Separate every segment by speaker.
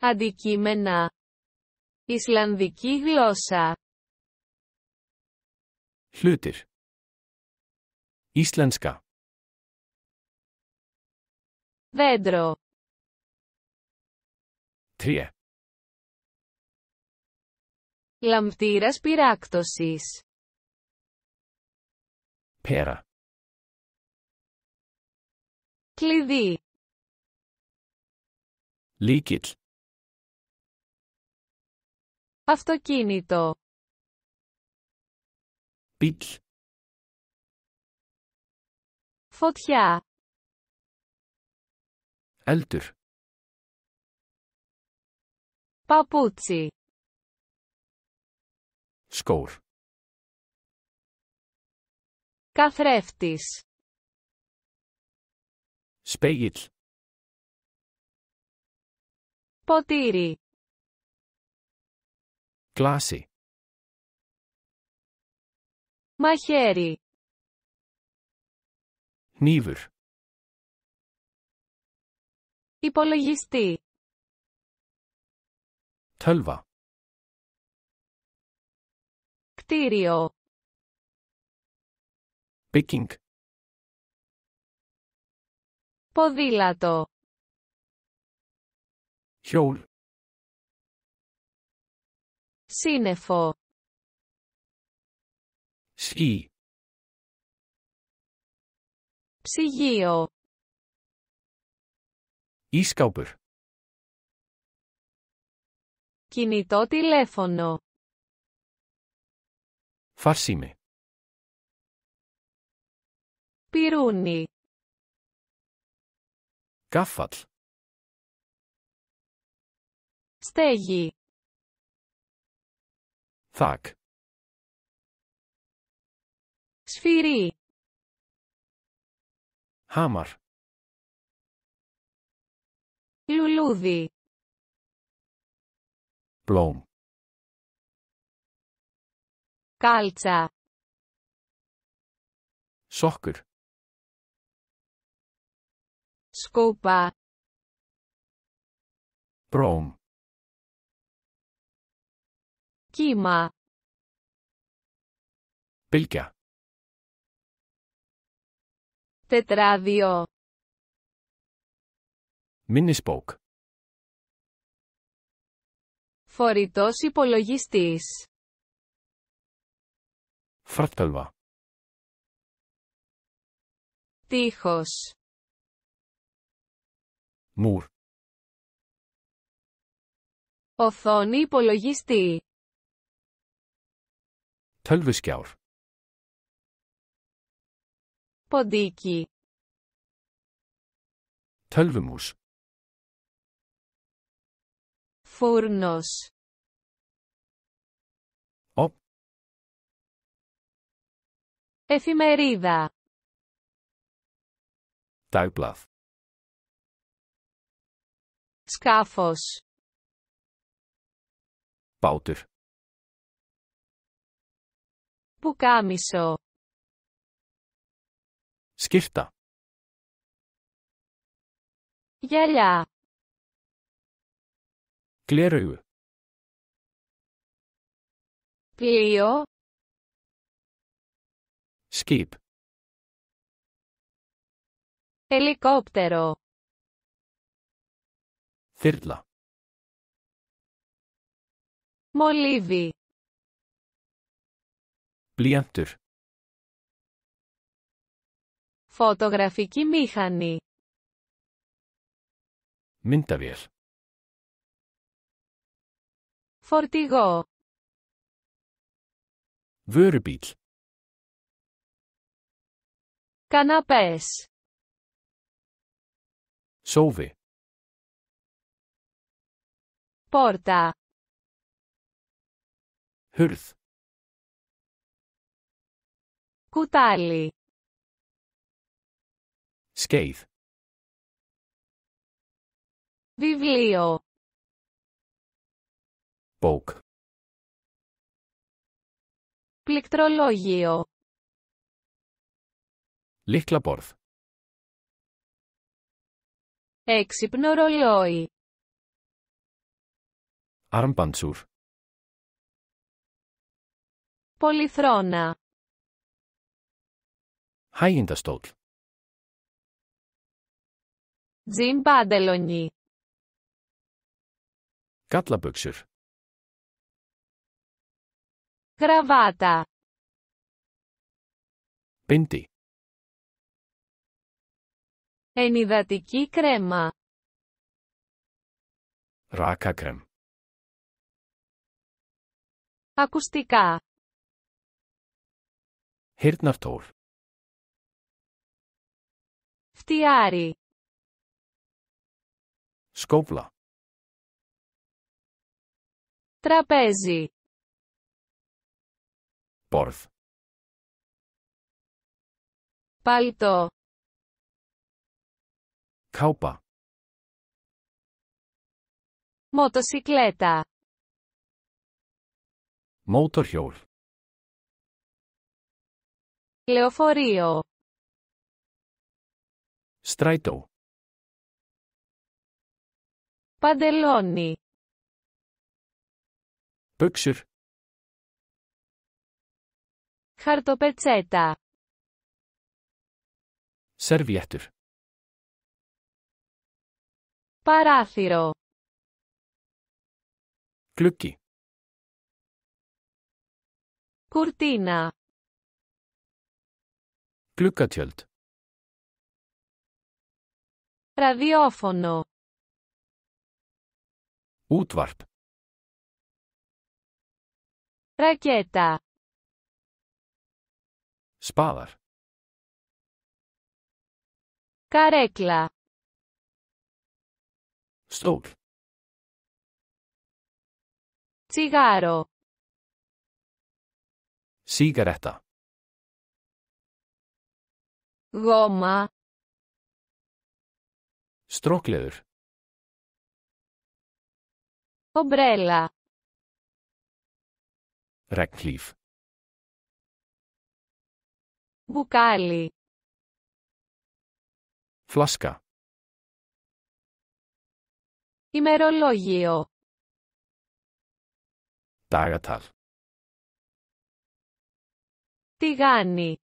Speaker 1: Αντικείμενα Ισλανδική γλώσσα Χλούτυρ. Ισλανσκά Δέντρο Τρία Λαμπτήρας πυράκτωσης Πέρα Κλειδί Λίκιτ Αυτοκίνητο. Πιτ. Φωτιά. έλτυρ, Παπούτσι. Σκόρ. Καθρέφτης. Σπέγιτς. Ποτήρι. Κλάση. Μαχαίρι. νιφούρ, Υπολογιστή. Τέλβα Κτίριο. Πίκινγκ. Ποδήλατο. Χιόλ Σύννεφο. σκι, Ψυγείο. ίσκαουπερ, Κινητό τηλέφωνο. φαρσίμε, Πυρούνι. Καφάτλ. Στέγη. Θακ. Σφυρί. Χάμαρ. Λουλούδι. Πλόμ. Κάλτσα. Σόκκουρ. Skópa. Bróm. Kíma. Πιλκιά. Τετράδιο. Μινισπόκ. Φορητός υπολογιστής. Φράτελβα. Τείχος. Μουρ. Οθόνη υπολογιστή. Τελβισκιάουρ. Ποντίκι. Τέλβιμους. Φούρνος. Ο. Εφημερίδα. Τάιπλαθ. Σκάφος. Πάουτερ. Πουκάμισο. Skirta. Γυαλιά. Gleraugu. Πλοίο. Skip. Ελικόπτερο. Þyrla. Μολύβι. Blýantur. Φωτογραφική μήχανη. Myndavél. Φορτηγό. Vörubíl. Καναπές. Σόβι. Πόρτα. Χουρθ. Κουτάλι. Scathe. Βιβλίο. Book. Πληκτρολόγιο. Λίχκλαπόρθ. Έξυπνο ρολόι. Αρμπαντσούρ. Πολυθρόνα. Χάιντα στόλτ. Τζιν Παντελονί. κραβάτα, Γραβάτα. Πέντη. Ενυδατική κρέμα. κρέμ. Ακουστικά. Χέρτναυτόρ. Φτιάρι. Σκόπλα. Τραπέζι. Πόρθ. Παλτό. Κάουπα. Μοτοσικλέτα. Μότορχιορ. Λεωφορείο. Στράιτο. Παντελόνι. Πούξερ. Χαρτοπετσέτα. Σερβιέτερ. Παράθυρο. Κλουκί. Κουρτίνα. Κλούκατιολτ. Ραδιόφωνο. Útvarp. Raketa. Spaðar. Καρέκλα. Στόλ. Τσιγάρο. Σίγαρετα. Γόμα. Strókleður ομπρέλα Ρεκλήφ. μπουκάλι φλάσκα ημερολόγιο Dagatal τηγάνι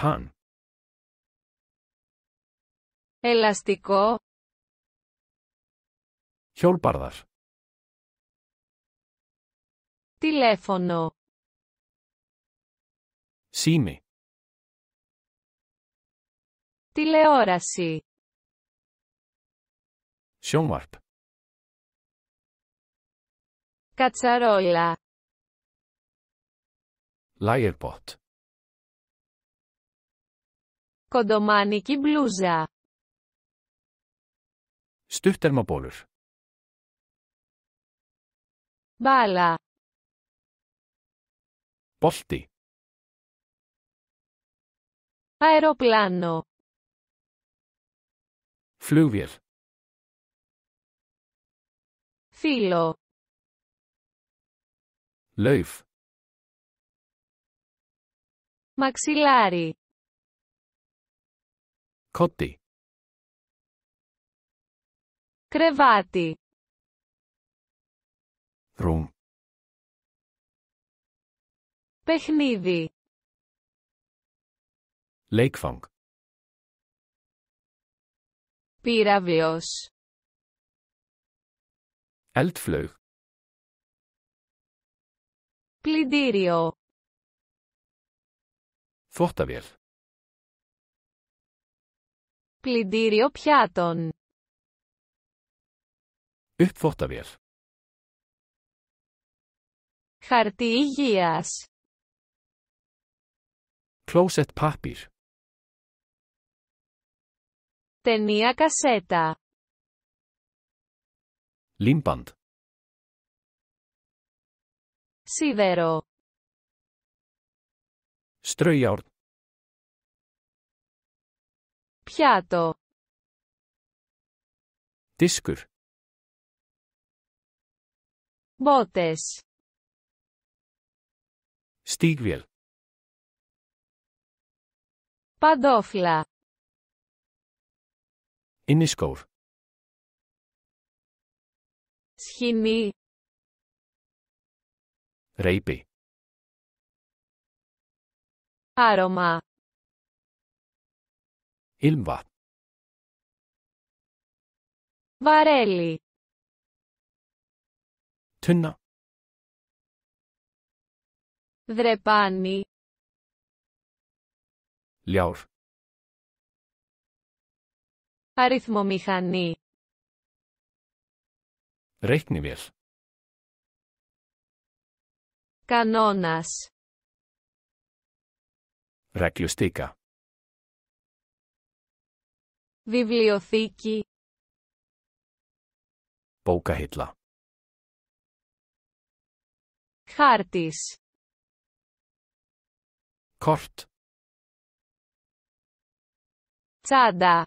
Speaker 1: Παν. Ελαστικό Χιόλπαρδας. Τηλέφωνο. Σήμη. Τηλεόραση. Σιόμαρπ. Κατσαρόλα. Λάιερποτ. Κοντομάνικη μπλούζα. Στούφτερμαπόλουρ. Bala. Bolti. Aeroplano. Flugvél. Fílo. Lauf. Maxilari. Kotti. Crevati. room παιχνίδι Leekvang πύραυλος Eldflug πλυντήριο Þvottavél πλυντήριο πιάτων Uppþvottavél Χαρτί υγείας. Closet Papier. Ταινία κασέτα. Λίμπαντ. Σίδερο. Στρέιαρτ. Πιάτο. Δίσκουρ. Μπότες. Στίγβιελ. Παντόφλα. Ινισκόβ. Σχοινή. Ρέιπι. Άρωμα. Ήλμβα. Βαρέλι. Τούνα. Δρεπάνι. Λιάουρ. Αριθμομηχανή. Ρέχνιβιες. Κανόνας. Ρακλιοστίκα. Βιβλιοθήκη. Πόκα Χάρτης. Κορτ. Τσάντα.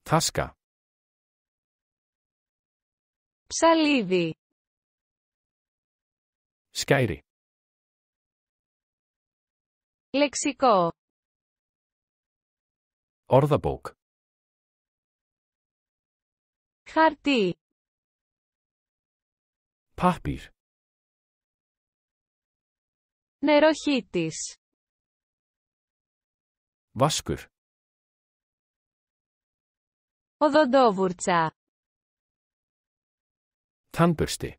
Speaker 1: Τάσκα. Ψαλίδι. Σκάιρι. Λεξικό. Orðabók. Χαρτί. Pappir. Νεροχύτης. βάσκουρ, Οδοντόβουρτσα. Τάνπερστη.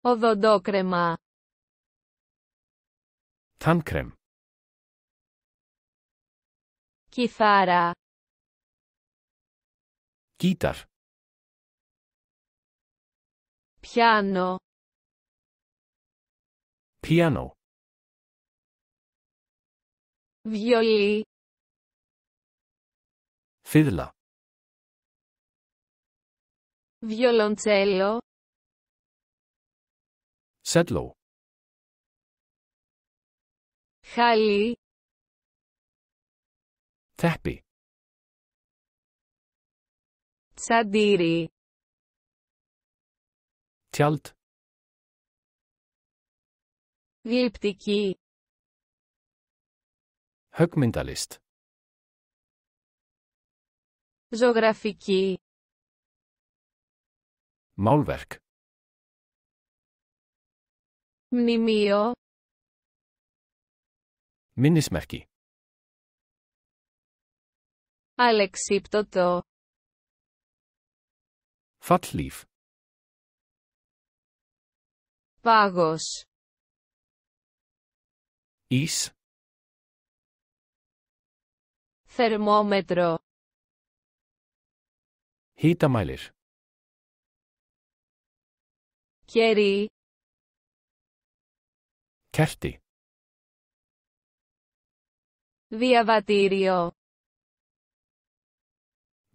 Speaker 1: Οδοντόκρεμα. τανκρέμ, Κιθάρα. κίταρ, Πιάνο. Piano. Violin. Fiddler. Violoncello. Sedlo. Hali. Θέπη. Tsadiri. Τιάλτ. Γλυπτική. Högmyndalist. Ζωγραφική. Maulwerk. Μνημείο. Minnismerki. Αλεξίπτωτο. Φατλίφ. Πάγος. Εις. Θερμόμετρο. Hitamælir. Κερί. Kerti. Διαβατήριο.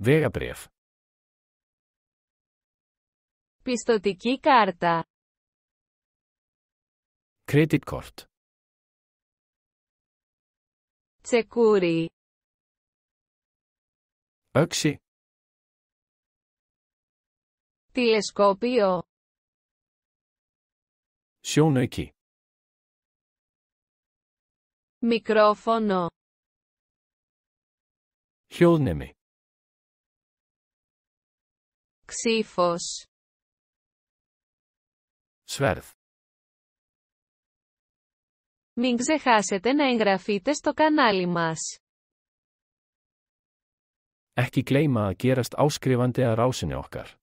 Speaker 1: βέγαπρεφ Πιστοτική κάρτα. κόρτ. Τσεκούρι. Έξι. Τηλεσκόπιο. Σιονέκι. Μικρόφωνο. Χιόνεμι. Ξύφος. Σβέρθ. Μην ξεχάσετε να εγγραφείτε στο κανάλι μας. Ekki gleyma að gerast áskrifandi að rásinni okkar.